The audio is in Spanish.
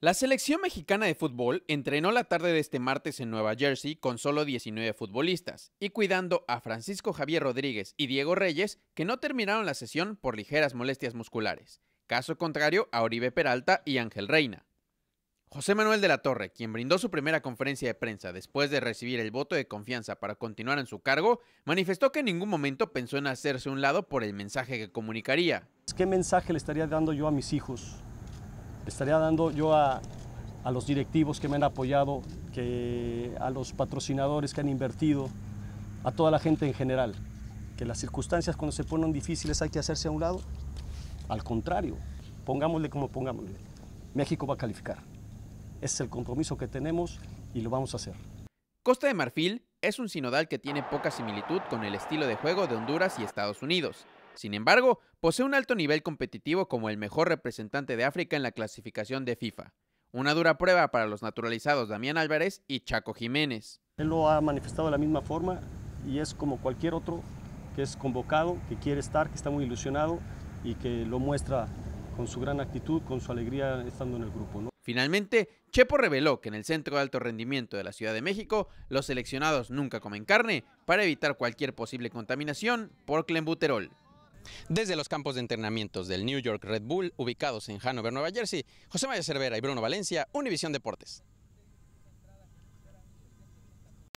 La selección mexicana de fútbol entrenó la tarde de este martes en Nueva Jersey con solo 19 futbolistas y cuidando a Francisco Javier Rodríguez y Diego Reyes que no terminaron la sesión por ligeras molestias musculares, caso contrario a Oribe Peralta y Ángel Reina. José Manuel de la Torre, quien brindó su primera conferencia de prensa después de recibir el voto de confianza para continuar en su cargo, manifestó que en ningún momento pensó en hacerse un lado por el mensaje que comunicaría. ¿Qué mensaje le estaría dando yo a mis hijos? estaría dando yo a, los directivos que me han apoyado, que, a los patrocinadores que han invertido, a toda la gente en general, que las circunstancias cuando se ponen difíciles hay que hacerse a un lado. Al contrario, pongámosle como pongámosle, México va a calificar. es el compromiso que tenemos y lo vamos a hacer. Costa de Marfil es un sinodal que tiene poca similitud con el estilo de juego de Honduras y Estados Unidos. Sin embargo, posee un alto nivel competitivo como el mejor representante de África en la clasificación de FIFA. Una dura prueba para los naturalizados Damián Álvarez y Chaco Jiménez. Él lo ha manifestado de la misma forma y es como cualquier otro que es convocado, que quiere estar, que está muy ilusionado y que lo muestra con su gran actitud, con su alegría estando en el grupo. Finalmente, Chepo reveló que en el Centro de Alto Rendimiento de la Ciudad de México, los seleccionados nunca comen carne para evitar cualquier posible contaminación por clembuterol. Desde los campos de entrenamientos del New York Red Bull, ubicados en Hanover, Nueva Jersey, José Maya Cervera y Bruno Valencia, Univisión Deportes.